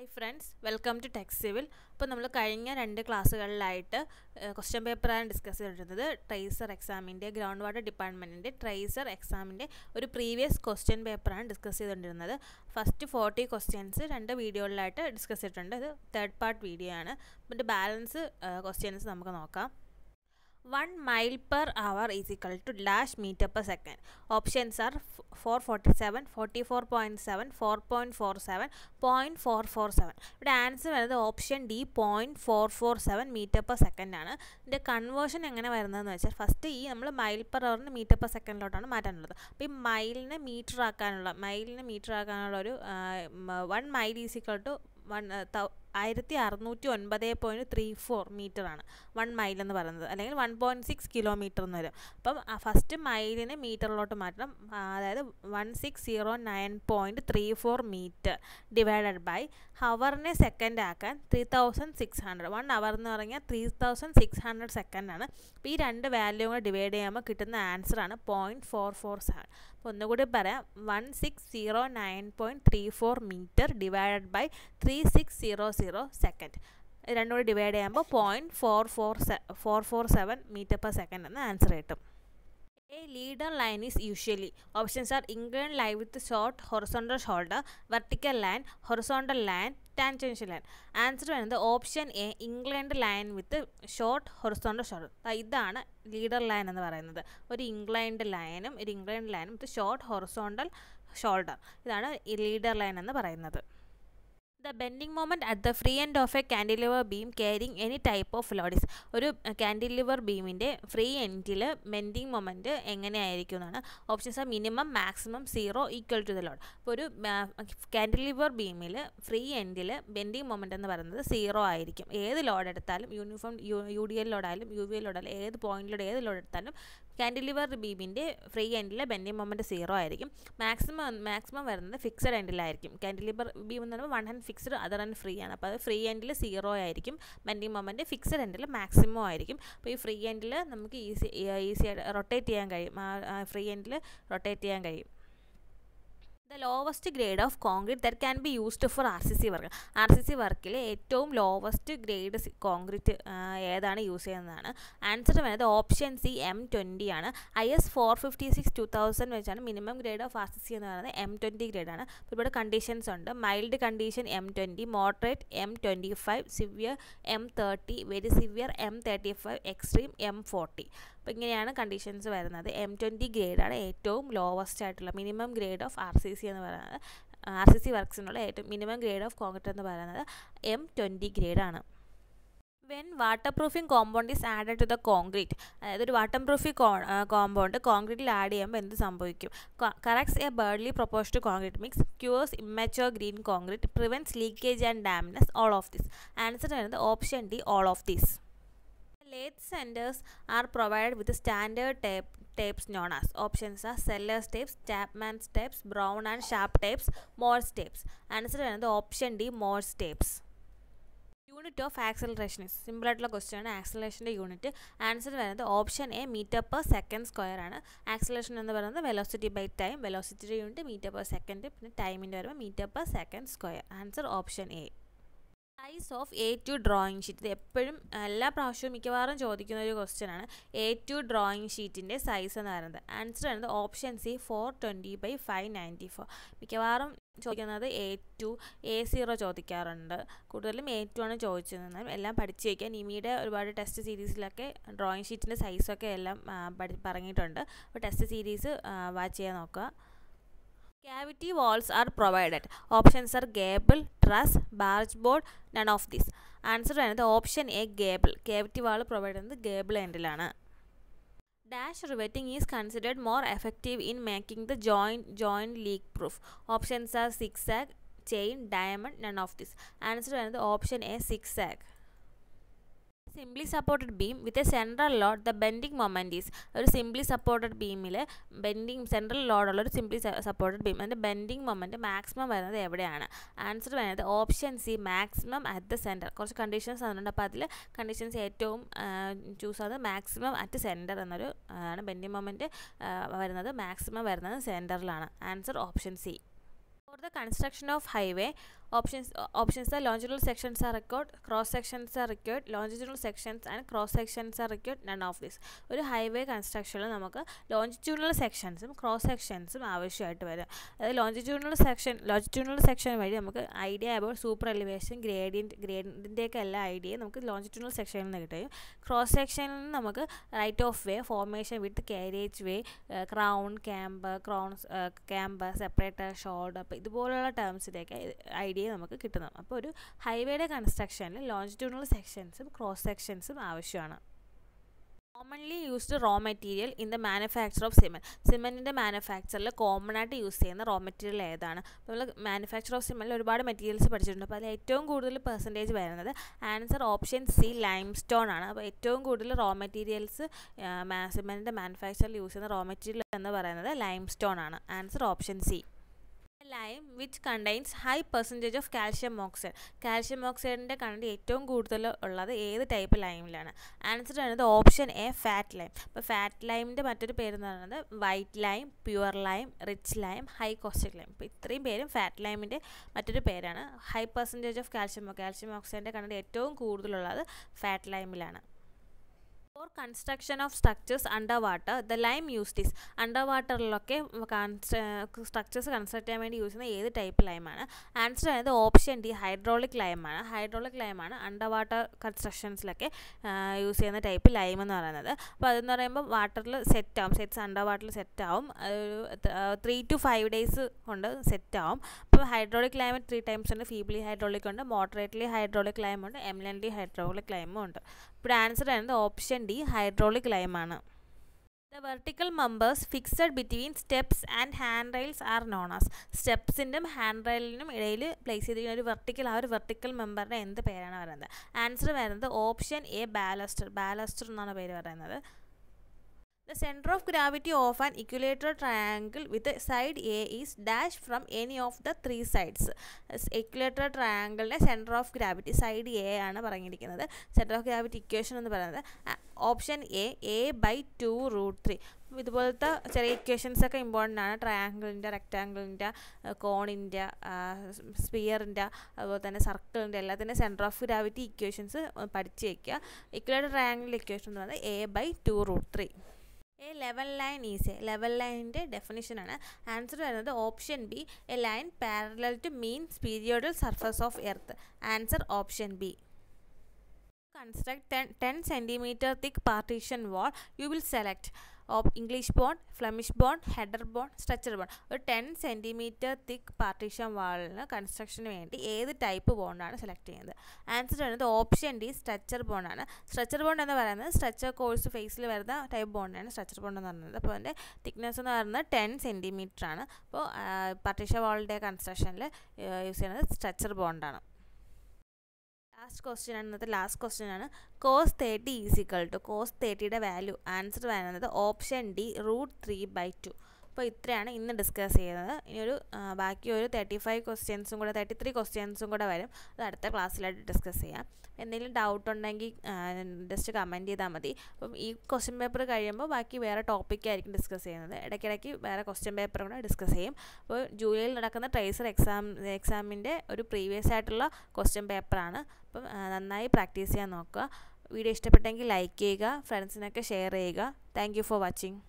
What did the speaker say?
Hi friends welcome to tech civil അപ്പോൾ നമ്മൾ കഴിഞ്ഞ രണ്ട് ക്ലാസ്സുകളിലായിട്ട് ക്വസ്റ്റ്യൻ പേപ്പറാണ് ഡിസ്കസ് ചെയ്തിരുന്നത് ട്രേസർ എക്സാമിൻ്റെ ഗ്രൗണ്ട് വാട്ടർ ഡിപ്പാർട്ട്മെൻറ്റിൻ്റെ ട്രേസർ എക്സാമിൻ്റെ ഒരു പ്രീവിയസ് ക്വസ്റ്റ്യൻ പേപ്പറാണ് ഡിസ്കസ് ചെയ്തുകൊണ്ടിരുന്നത് ഫസ്റ്റ് ഫോർട്ടി ക്വസ്റ്റ്യൻസ് രണ്ട് വീഡിയോകളിലായിട്ട് ഡിസ്കസ് ചെയ്തിട്ടുണ്ട് ഇത് തേർഡ് പാർട്ട് വീഡിയോ ആണ് അപ്പോൾ ബാലൻസ് ക്വസ്റ്റ്യൻസ് നമുക്ക് നോക്കാം one mile per per hour is equal to metre second options are four forty seven forty four point seven four point four seven point four four seven ഇവിടെ answer വരുന്നത് option D point four four seven metre per second ആണ് ഇതിൻ്റെ conversion എങ്ങനെ വരുന്നതെന്ന് വെച്ചാൽ first ഈ നമ്മൾ mile per അവറിന് മീറ്റർ പെർ സെക്കൻഡിലോട്ടാണ് മാറ്റാനുള്ളത് അപ്പോൾ ഈ മൈലിനെ മീറ്റർ ആക്കാനുള്ള മൈലിനെ മീറ്റർ ആക്കാനുള്ള ഒരു one mile is equal to one ആയിരത്തി അറുന്നൂറ്റി ഒൻപത് പോയിൻറ്റ് ത്രീ ഫോർ മീറ്ററാണ് വൺ മൈൽ എന്ന് പറയുന്നത് അല്ലെങ്കിൽ വൺ പോയിൻറ്റ് സിക്സ് കിലോമീറ്റർ എന്ന് വരും അപ്പം ഫസ്റ്റ് മൈലിനെ മീറ്ററിലോട്ട് മാറ്റണം അതായത് one six zero nine point three four metre divided by ഹവറിനെ സെക്കൻഡ് ആക്കാൻ three thousand six hundred one hour എന്ന് പറഞ്ഞാൽ ത്രീ തൗസൻഡ് സിക്സ് ഹൺഡ്രഡ് സെക്കൻഡാണ് അപ്പോൾ ഈ രണ്ട് വാല്യൂ കൂടെ ഡിവൈഡ് ചെയ്യുമ്പോൾ കിട്ടുന്ന ആൻസറാണ് പോയിൻറ്റ് ഫോർ ഫോർ സെവൻ അപ്പോൾ ഒന്നുകൂടി പറയാം one six zero nine point three four metre divided by three six zero zero second രണ്ടുകൂടി ഡിവൈഡ് ചെയ്യുമ്പോൾ point four four four four seven metre per second എന്ന് ആൻസർ കിട്ടും a leader line is usually options are inclined line with short horizontal shoulder vertical line horizontal line tangential line answer വരുന്നത് option A inclined line with short horizontal shoulder ഇതാണ് leader line എന്ന് പറയുന്നത് ഒരു inclined ലൈനും ഒരു inclined ലൈനും with short horizontal shoulder ഇതാണ് leader line എന്ന് പറയുന്നത് the bending moment at the free end of a cantilever beam carrying any type of ലോഡിസ് ഒരു കാൻഡിലിവർ ബീമിൻ്റെ ഫ്രീ എൻഡിൽ ബെൻഡിങ് മൊമെൻറ്റ് എങ്ങനെയായിരിക്കും എന്നാണ് options are minimum maximum zero equal to the load അപ്പോൾ ഒരു കാൻഡിലിവർ ബീമിൽ ഫ്രീ എൻഡിൽ ബെൻഡിങ് മൊമെൻറ്റ് എന്ന് പറയുന്നത് സീറോ ആയിരിക്കും ഏത് ലോഡ് എടുത്താലും യൂണിഫോം യു ഡി എൽ ലോഡായാലും യു വി എൽ ലോഡായാലും ഏത് പോയിന്റിലൂടെ ഏത് ലോഡ് എടുത്താലും കാൻഡിലിവർ ബീമിൻ്റെ ഫ്രീ എൻഡിലെ ബെൻഡിങ് മൊമെൻറ്റ് സീറോ ആയിരിക്കും മാക്സിമം മാക്സിമം വരുന്നത് ഫിക്സഡ് എൻഡിലായിരിക്കും കാൻഡിലിവർ ബീം എന്ന് പറയുമ്പോൾ one hand fixed other hand free ആണ് അപ്പോൾ അത് ഫ്രീ എൻഡിൽ സീറോ ആയിരിക്കും ബെൻഡിങ് മൊമെൻറ്റ് ഫിക്സഡ് എൻഡിൽ മാക്സിമം ആയിരിക്കും അപ്പോൾ ഈ ഫ്രീ എൻഡിൽ നമുക്ക് ഈസി ഈസി ആയിട്ട് റൊട്ടേറ്റ് ചെയ്യാൻ കഴിയും ഫ്രീ എൻഡിൽ റൊട്ടേറ്റ് ചെയ്യാൻ കഴിയും the lowest grade of concrete that can be used for R C C work R C C വർക്കിൽ ഏറ്റവും ലോവസ്റ്റ് ഗ്രേഡ് കോൺക്രീറ്റ് ഏതാണ് യൂസ് ചെയ്യുന്നതാണ് ആൻസർ വേണത് ഓപ്ഷൻ സി എം ട്വൻറ്റി ആണ് I S four fifty six two thousand വെച്ചാണ് minimum grade of R C C എന്ന് പറയുന്നത് M twenty ഗ്രേഡാണ് ഒരുപാട് കണ്ടീഷൻസ് ഉണ്ട് mild condition M twenty moderate M twenty five severe M thirty very severe M thirty five extreme M forty അപ്പോൾ ഇങ്ങനെയാണ് conditions വരുന്നത് M twenty ഗ്രേഡാണ് ഏറ്റവും lowest ആയിട്ടുള്ള minimum grade of R C C എന്ന് പറയുന്നത് ആർ സി സി വർക്ക്സിനുള്ള ഏറ്റവും minimum grade of concrete എന്ന് പറയുന്നത് എം ട്വൻറ്റി ഗ്രേഡാണ് when waterproofing compound is added to the concrete അതായത് ഒരു വാട്ടർ പ്രൂഫിംഗ് കോമ്പൗണ്ട് കോൺക്രീറ്റിൽ ആഡ് ചെയ്യുമ്പോൾ എന്ത് സംഭവിക്കും കറക്ട്സ് എ ബേർഡ്ലി propose to concrete mix cures immature green concrete prevents leakage and dampness all of this answer വരുന്നത് option D all of this Lathe centers are provided with standard tape, tapes known as options are seller's tapes, Chapman's tapes, brown and sharp tapes, Morse tapes. Answer ആണ് option D Morse tapes. Unit of acceleration simple ആയിട്ടുള്ള question ആണ് ആക്സലറേഷൻ്റെ unit answer വരുന്നത് option A metre per second square ആണ് acceleration എന്ന് പറയുന്നത് velocity by time വെലോസിറ്റിയുടെ unit metre per second പിന്നെ ടൈമിൻ്റെ വരുമ്പോൾ metre per second square answer option A size of A two drawing sheet ഇത് എപ്പോഴും എല്ലാ പ്രാവശ്യവും മിക്കവാറും ചോദിക്കുന്ന ഒരു ക്വസ്റ്റ്യൻ ആണ് എ ടു ഡ്രോയിങ് ഷീറ്റിൻ്റെ സൈസ് എന്ന് പറയുന്നത് ആൻസർ വരുന്നത് option C four twenty by five ninety four മിക്കവാറും ചോദിക്കുന്നത് എ ടു എ സീറോ ചോദിക്കാറുണ്ട് കൂടുതലും എ ടു ആണ് നിന്നാൽ എല്ലാം പഠിച്ചു വയ്ക്കാൻ നിമിയുടെ ഒരുപാട് ടെസ്റ്റ് സീരീസിലൊക്കെ ഡ്രോയിങ് ഷീറ്റിൻ്റെ സൈസൊക്കെ എല്ലാം പറഞ്ഞിട്ടുണ്ട് അപ്പോൾ ടെസ്റ്റ് സീരീസ് വാച്ച് ചെയ്യാൻ നോക്കുക Cavity walls are provided. Options are gable, truss, barge board, none of this. Answer വേണ്ടത് option A gable cavity wall provide ചെയ്യുന്നത് ഗേബിൾ എൻഡിലാണ് dash riveting is considered more effective in making the joint joint leak proof options are zigzag chain diamond none of this answer വരുന്നത് option A zigzag simply supported beam with a central load the bending moment is ഒരു simply supported ബീമിൽ bending central ലോഡുള്ള ഒരു simply supported beam അതിൻ്റെ bending moment maximum വരുന്നത് എവിടെയാണ് answer വരുന്നത് option C maximum at the centre കുറച്ച് conditions തന്നിട്ടുണ്ട് അപ്പോൾ അതിൽ കണ്ടീഷൻസ് ഏറ്റവും ചൂസ് ആകുന്നത് മാക്സിമം അറ്റ് സെൻറ്റർ എന്നൊരു ആണ് ബെൻഡിങ് മൊമെൻറ്റ് വരുന്നത് മാക്സിമം വരുന്നത് സെൻറ്ററിലാണ് answer option C for the construction of highway options options are longitudinal sections are required cross sections are required longitudinal sections and cross sections are required none of this ഒരു highway കൺസ്ട്രക്ഷനിൽ നമുക്ക് ലോഞ്ചിറ്റ്യൂണൽ സെക്ഷൻസും cross സെക്ഷൻസും ആവശ്യമായിട്ട് വരും അതായത് longitudinal section longitudinal section വഴി നമുക്ക് idea about super elevation gradient ഗ്രേഡിൻ്റെയൊക്കെ എല്ലാ ഐഡിയയും നമുക്ക് ലോഞ്ചിറ്റ്യൂണൽ സെക്ഷനിൽ നിന്ന് കിട്ടും ക്രോസ് സെക്ഷനിൽ നിന്ന് നമുക്ക് right of way formation with carriageway crown camp crowns camp separate short അപ്പോൾ ഇതുപോലുള്ള ടേംസിലേക്ക് ഐഡിയ uh, ഏരിയ നമുക്ക് കിട്ടുന്നത് അപ്പോൾ ഒരു ഹൈവേയുടെ കൺസ്ട്രക്ഷനിൽ ലോഞ്ചിറ്റ്യൂണൽ സെക്ഷൻസും ക്രോസ് സെക്ഷൻസും ആവശ്യമാണ് commonly used raw material in the manufacture of cement സിമെൻറ്റിൻ്റെ മാനുഫാക്ചറിൽ കോമൺ ആയിട്ട് യൂസ് ചെയ്യുന്ന റോ മെറ്റീരിയൽ ഏതാണ് നമ്മൾ മാനുഫാക്ചർ ഓഫ് സിമെൻറ്റിൽ ഒരുപാട് മെറ്റീരിയൽസ് പഠിച്ചിട്ടുണ്ട് അപ്പോൾ അതിൽ ഏറ്റവും കൂടുതൽ പെർസെൻറ്റേജ് വരുന്നത് answer option C limestone ആണ് അപ്പോൾ ഏറ്റവും കൂടുതൽ റോ മെറ്റീരിയൽസ് സിമെൻറ്റിൻ്റെ മാനുഫാക്ചറിൽ യൂസ് ചെയ്യുന്ന റോ മെറ്റീരിയൽ എന്ന് പറയുന്നത് ലൈം സ്റ്റോൺ ആണ് answer option C lime which contains high percentage of calcium oxide calcium ഓക്സൈഡിൻ്റെ കണ്ടൻറ്റ് ഏറ്റവും കൂടുതൽ ഉള്ളത് ഏത് ടൈപ്പ് ലൈമിലാണ് ആൻസർ പറയുന്നത് ഓപ്ഷൻ എ ഫാറ്റ് ലൈം അപ്പോൾ ഫാറ്റ് ലൈമിൻ്റെ മറ്റൊരു പേര് എന്ന് പറയുന്നത് white lime pure lime rich lime high caustic lime ഇപ്പോൾ ഇത്രയും പേരും ഫാറ്റ് ലൈമിൻ്റെ മറ്റൊരു പേരാണ് high percentage of calcium calcium ഓക്സൈഡിൻ്റെ കണ്ടൻറ്റ് ഏറ്റവും കൂടുതലുള്ളത് ഫാറ്റ് ലൈമിലാണ് for construction of structures under water the lime used is under വാട്ടറിലൊക്കെ സ്ട്രക്ചേഴ്സ് കൺസ്ട്രക്ട് ചെയ്യാൻ വേണ്ടി യൂസ് ചെയ്യുന്ന ഏത് ടൈപ്പ് ലൈമാണ് ആൻസർ ആയത് ഓപ്ഷൻ ഡി ഹൈഡ്രോളിക് ലൈമാണ് ഹൈഡ്രോളിക് ലൈമാണ് അണ്ടർ വാട്ടർ കൺസ്ട്രക്ഷൻസിലൊക്കെ യൂസ് ചെയ്യുന്ന ടൈപ്പ് ലൈം എന്ന് പറയുന്നത് അപ്പോൾ അതെന്ന് പറയുമ്പോൾ വാട്ടറിൽ സെറ്റ് ആവും സെറ്റ്സ് അണ്ടർ വാട്ടറിൽ സെറ്റ് ആവും ത്രീ ടു ഫൈവ് ഡേയ്സ് കൊണ്ട് സെറ്റ് ആവും ഇപ്പോൾ ഹൈഡ്രോളിക് ലൈം ത്രീ ടൈംസ് ഉണ്ട് ഫീബ്ലി ഹൈഡ്രോളിക് ഉണ്ട് മോഡറേറ്റ്ലി ഹൈഡ്രോളിക് ലൈം ഉണ്ട് എംലൻലി ഹൈഡ്രോളിക് ക്ലൈമ ഉണ്ട് ഇപ്പോൾ ആൻസർ എന്നത് ഓപ്ഷൻ ഡി ഹൈഡ്രോളിക് ക്ലൈമാണ് the vertical members fixed between steps and hand rails are known as സ്റ്റെപ്സിൻ്റും ഹാൻഡ് റൈലിനും ഇടയിൽ പ്ലേസ് ചെയ്തിരിക്കുന്ന ഒരു വെർട്ടിക്കൽ ആ ഒരു വെർട്ടിക്കൽ മെമ്പറിൻ്റെ എന്ത് പേരാണ് പറയുന്നത് ആൻസർ വരുന്നത് ഓപ്ഷൻ എ ബാലസ്റ്റർ ബാലസ്റ്റർ എന്നാണ് പേര് പറയുന്നത് the centre of gravity of an equilateral triangle with side a is dash from any of the three sides equilateral ട്രയാങ്കിളിൻ്റെ centre of gravity side a ആണ് പറഞ്ഞിരിക്കുന്നത് സെൻറ്റർ ഓഫ് ഗ്രാവിറ്റി ഇക്വേഷൻ എന്ന് പറയുന്നത് option a a by two root three ഇതുപോലത്തെ ചെറിയ equations ഒക്കെ important ആണ് ട്രയാങ്കിളിൻ്റെ റെക്റ്റാങ്കിളിൻ്റെ കോണിൻ്റെ സ്പിയറിൻ്റെ അതുപോലെ തന്നെ സർക്കിളിൻ്റെ എല്ലാത്തിൻ്റെ സെൻറ്റർ ഓഫ് ഗ്രാവിറ്റി ഇക്വേഷൻസ് പഠിച്ചു വയ്ക്കുക ഇക്വലേറ്റ് ട്രയാങ്കിളിൻ്റെ ഇക്വേഷൻ എന്ന് പറയുന്നത് a by two root three a level line is a level ലൈനിൻ്റെ ഡെഫിനിഷനാണ് ആൻസർ വരുന്നത് option B a line parallel to means spheroidal surface of earth answer option B construct 10, ten centimetre thick partition wall you will select English bond Flemish bond header bond stretcher bond ഒരു ten centimetre thick partition വാളിന് കൺസ്ട്രക്ഷന് വേണ്ടി ഏത് type ബോണ്ടാണ് select ചെയ്യുന്നത് answer വരുന്നത് option D stretcher ബോണ്ടാണ് stretcher bond എന്ന് പറയുന്നത് സ്ട്രെച്ചർ കോഴ്സ് ഫേസിൽ വരുന്ന ടൈപ്പ് ബോണ്ടാണ് സ്ട്രെച്ചർ ബോണ്ട് എന്ന് പറയുന്നത് അപ്പോൾ അതിൻ്റെ തിക്നെസ് എന്ന് പറയുന്നത് ടെൻ സെൻറ്റിമീറ്റർ ആണ് അപ്പോൾ പാർട്ടീഷൻ വാളിൻ്റെ കൺസ്ട്രക്ഷനിൽ യൂസ് ചെയ്യുന്നത് സ്ട്രെച്ചർ ബോണ്ടാണ് ലാസ്റ്റ് ക്വസ്റ്റ്യൻ ആണ് ഇന്നത്തെ ലാസ്റ്റ് ക്വസ്റ്റ്യൻ ആണ് cos thirty is equal to cos തേർട്ടിയുടെ വാല്യൂ ആൻസർ വരുന്നത് option D root three by two അപ്പോൾ ഇത്രയാണ് ഇന്ന് ഡിസ്കസ് ചെയ്യുന്നത് ഇനിയൊരു ബാക്കി ഒരു തേർട്ടി ഫൈവ് ക്വസ്റ്റ്യൻസും കൂടെ തേർട്ടി ത്രീ ക്വസ്റ്റ്യൻസും കൂടെ വരും അത് അടുത്ത ക്ലാസ്സിലായിട്ട് ഡിസ്കസ് ചെയ്യാം എന്തെങ്കിലും ഡൗട്ട് ഉണ്ടെങ്കിൽ ജസ്റ്റ് കമൻറ്റ് ചെയ്താൽ മതി അപ്പം ഈ ക്വസ്റ്റ്യൻ പേപ്പർ കഴിയുമ്പോൾ ബാക്കി വേറെ ടോപ്പിക്കായിരിക്കും ഡിസ്കസ് ചെയ്യുന്നത് ഇടയ്ക്കിടയ്ക്ക് വേറെ ക്വസ്റ്റ്യൻ പേപ്പർ കൂടെ ഡിസ്കസ് ചെയ്യും അപ്പോൾ ജൂലൈയിൽ നടക്കുന്ന ട്രേസർ എക്സാം എക്സാമിൻ്റെ ഒരു പ്രീവിയസ് ആയിട്ടുള്ള ക്വസ്റ്റ്യൻ പേപ്പറാണ് അപ്പം നന്നായി പ്രാക്ടീസ് ചെയ്യാൻ നോക്കുക വീഡിയോ ഇഷ്ടപ്പെട്ടെങ്കിൽ ലൈക്ക് ചെയ്യുക ഫ്രണ്ട്സിനൊക്കെ ഷെയർ ചെയ്യുക താങ്ക് ഫോർ വാച്ചിങ്